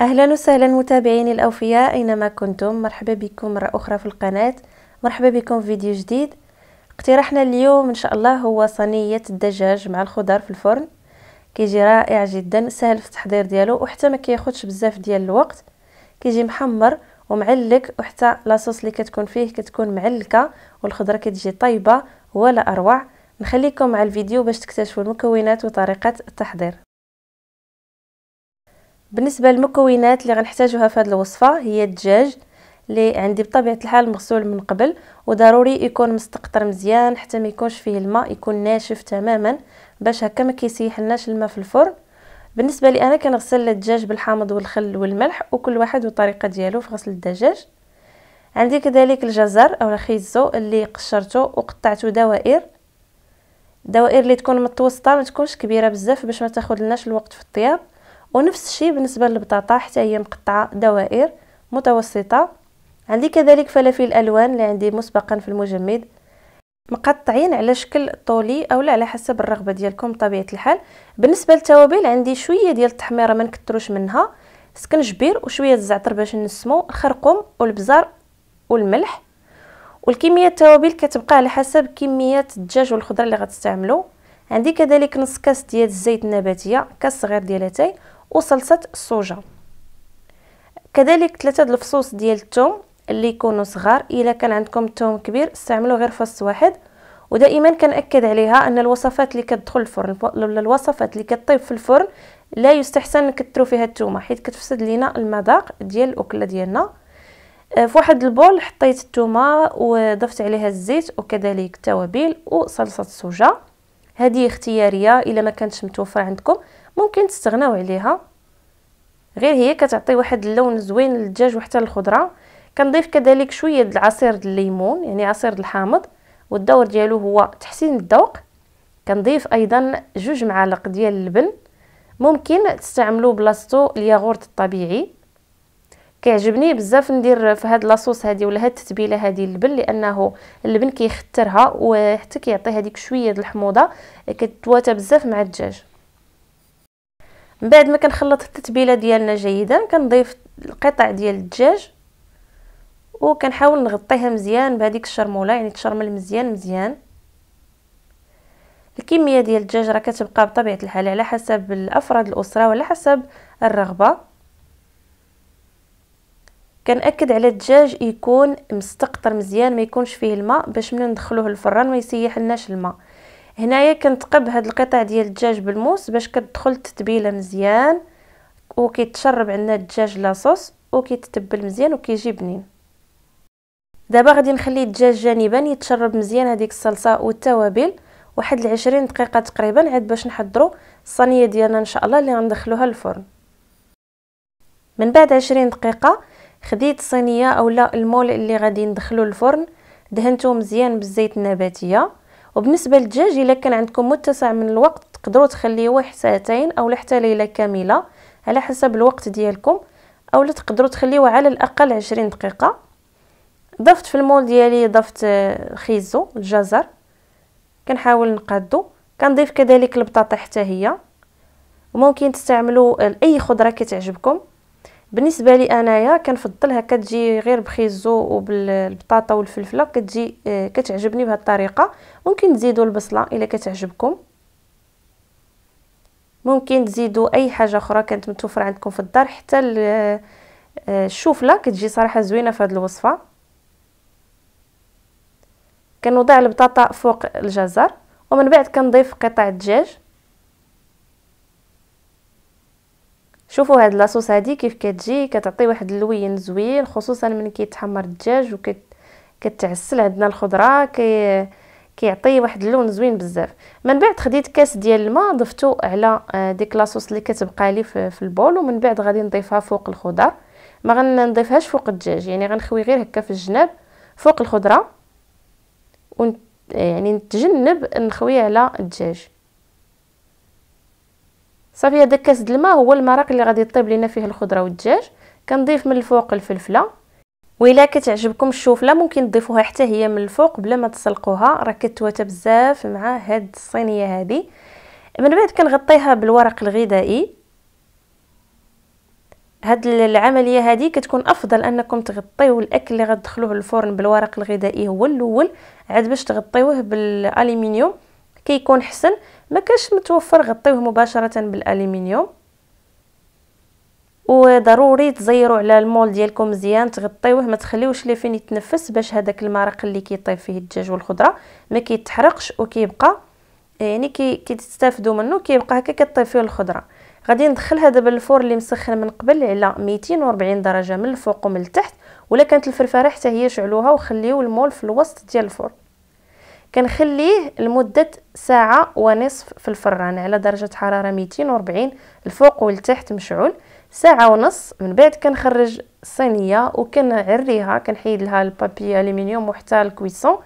أهلا وسهلا متابعيني الأوفياء أينما كنتم مرحبا بكم مرة أخرى في القناة مرحبا بكم في فيديو جديد اقتراحنا اليوم إن شاء الله هو صينية الدجاج مع الخضر في الفرن كيجي رائع جدا سهل في التحضير ديالو وحتى ما كياخدش بزاف ديال الوقت كيجي محمر ومعلق وحتى لاصوص اللي كتكون فيه كتكون معلكه والخضره كتجي طيبه ولا اروع نخليكم مع الفيديو باش تكتشفوا المكونات وطريقه التحضير بالنسبه للمكونات اللي غنحتاجوها في هذه الوصفه هي الدجاج اللي عندي بطبيعه الحال مغسول من قبل وضروري يكون مستقطر مزيان حتى ما يكونش فيه الماء يكون ناشف تماما باش هكا ما كيسيحلناش الماء في الفرن بالنسبه لي انا كنغسل الدجاج بالحامض والخل والملح وكل واحد والطريقه ديالو في غسل الدجاج عندي كذلك الجزر او الخيزو اللي قشرته وقطعته دوائر دوائر اللي تكون متوسطه ما تكونش كبيره بزاف باش ما تاخذ لناش الوقت في الطياب ونفس الشيء بالنسبه للبطاطا حتى هي مقطعه دوائر متوسطه عندي كذلك فلافل الالوان اللي عندي مسبقا في المجمد مقطعين على شكل طولي اولا على حسب الرغبه ديالكم بطبيعه الحال بالنسبه للتوابل عندي شويه ديال التحميره ما نكثروش منها سكنجبير وشويه الزعتر باش نسمو الخرقوم والبزار والملح والكميه التوابل كتبقى على حسب كميه الدجاج والخضره اللي غتستعملو عندي كذلك نص كاس ديال الزيت النباتيه كاس صغير ديال اتاي وصلصة الصوجة كذلك ثلاثة د الفصوص ديال الثوم اللي يكونوا صغار الا كان عندكم الثوم كبير استعملوا غير فص واحد ودائما كنأكد عليها ان الوصفات اللي كتدخل الفرن الوصفات اللي كطيب في الفرن لا يستحسن كترو فيها الثومه حيت كتفسد لينا المذاق ديال الاكله ديالنا آه، في واحد البول حطيت الثومه وضفت عليها الزيت وكذلك التوابل وصلصه الصوجة هذه اختياريه الا ما كانتش متوفره عندكم ممكن تستغناو عليها غير هي كتعطي واحد اللون زوين للدجاج وحتى للخضره كنضيف كذلك شويه د العصير د الليمون يعني عصير الحامض والدور ديالو هو تحسين الذوق كنضيف ايضا جوج معالق ديال اللبن ممكن تستعملوا بلاصتو الياغورت الطبيعي كيعجبني بزاف ندير في هاد لاصوص هادي ولا هاد التتبيله هادي اللبن لانه اللبن كيخترها وحتى كيعطي هذيك شويه د الحموضه كتواتى بزاف مع الدجاج من بعد ما كنخلط التتبيله ديالنا جيدا كنضيف القطع ديال الدجاج وكنحاول نغطيها مزيان بهذيك الشرموله يعني تشرمل مزيان مزيان الكميه ديال الدجاج راه كتبقى بطبيعه الحال على حسب الافراد الاسره ولا حسب الرغبه كنأكد على الدجاج يكون مستقطر مزيان ما يكونش فيه الماء باش ملي ندخلوه الفران ما يسيح لناش الماء هنايا كنتقب هاد القطع ديال الدجاج بالموس باش كتدخل التتبيله مزيان وكيتشرب عندنا الدجاج لاصوص وكيتتبل مزيان وكيجي بنين دابا غادي نخلي الدجاج جانبا يتشرب مزيان هذيك الصلصه والتوابل واحد العشرين دقيقه تقريبا عاد باش نحضروا الصينيه ديالنا ان شاء الله اللي غندخلوها للفرن من بعد عشرين دقيقه خديت الصينيه اولا المول اللي غادي ندخلو للفرن دهنته مزيان بالزيت النباتيه وبالنسبه للدجاج الا كان عندكم متسع من الوقت تقدروا تخليوه ساعتين او حتى ليله كامله على حسب الوقت ديالكم او تقدروا تخليوه على الاقل 20 دقيقه ضفت في المول ديالي ضفت آه، خيزو الجزر كنحاول نقادو كنضيف كذلك البطاطا حتى هي وممكن تستعملوا آه، اي خضره كتعجبكم بالنسبه لي انايا كنفضلها كتجي غير بخيزو وبالبطاطا والفلفله كتجي آه، كتعجبني بهذه الطريقه ممكن تزيدوا البصله الا كتعجبكم ممكن تزيدوا اي حاجه اخرى كانت متوفره عندكم في الدار حتى آه، الشوفله كتجي صراحه زوينه في هذه الوصفه كنوضع البطاطا فوق الجزر ومن بعد كنضيف قطع الدجاج شوفوا هاد لاصوص هادي كيف كتجي كتعطي واحد اللوين زوين خصوصا من كيتحمر الدجاج وكت كتعسل عندنا الخضره كي كيعطي واحد اللون زوين بزاف من بعد خديت كاس ديال الماء ضفتو على آه، ديك لاصوص اللي كتبقى لي في البول ومن بعد غادي نضيفها فوق الخضر ما غنضيفهاش فوق الدجاج يعني غنخوي غير هكا في الجناب فوق الخضره ون يعني نتجنب نخوي على الدجاج صافي هذا كاس د الماء هو المرق اللي غادي طيب لينا فيه الخضره والدجاج كنضيف من الفوق الفلفله وإلا كتعجبكم الشوفله ممكن تضيفوها حتى هي من الفوق بلا ما تسلقوها راه كتواتى بزاف مع هاد الصينيه هذه من بعد كنغطيها بالورق الغذائي هاد العمليه هذه كتكون افضل انكم تغطيو الاكل اللي غتدخلوه الفرن بالورق الغذائي هو الاول عاد باش تغطيوه بالالومنيوم كيكون كي حسن ما كاش متوفر غطيوه مباشره بالالومنيوم وضروري تزيروا على المول ديالكم مزيان تغطيوه ما تخليوش ليه فين يتنفس باش هذاك المرق اللي كيطيب فيه الدجاج والخضره ما كيتحرقش وكيبقى يعني كي كتستافدوا منه كيبقى هكا كطيب فيه الخضره غادي ندخلها دابا للفور اللي مسخن من قبل على 240 درجه من الفوق ومن التحت ولا كانت الفرفاره حتى هي شعلوها وخليو المول في الوسط ديال الفرن كنخليه لمدة ساعة ونصف في الفران على درجة حرارة 240 الفوق والتحت مشعول ساعة ونص من بعد كنخرج الصينية وكنعريها كنحيد لها البابي الومنيوم وحتى الكويسون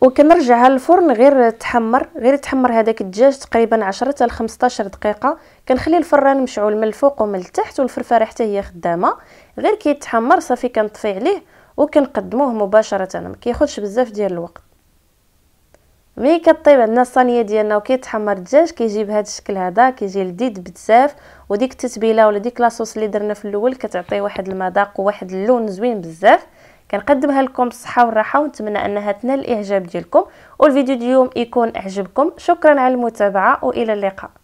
وكنرجعها للفرن غير تحمر غير تحمر هذاك الدجاج تقريبا 10 حتى 15 دقيقه كنخلي الفران مشعول من الفوق ومن التحت والفرفاره حتى هي خدامه غير كيتحمر صافي كنطفي عليه وكنقدموه مباشره ما كياخذش بزاف ديال الوقت مي كطيب عندنا الصينيه ديالنا وكيتحمر الدجاج كيجي بهذا الشكل هذا كيجي لذيذ بزاف وديك التتبيله ولا ديك لاصوص اللي درنا في الاول كتعطي واحد المذاق وواحد اللون زوين بزاف كنقدمها لكم بالصحه والراحه ونتمنى انها تنال الاعجاب ديالكم والفيديو اليوم يكون عجبكم شكرا على المتابعه والى اللقاء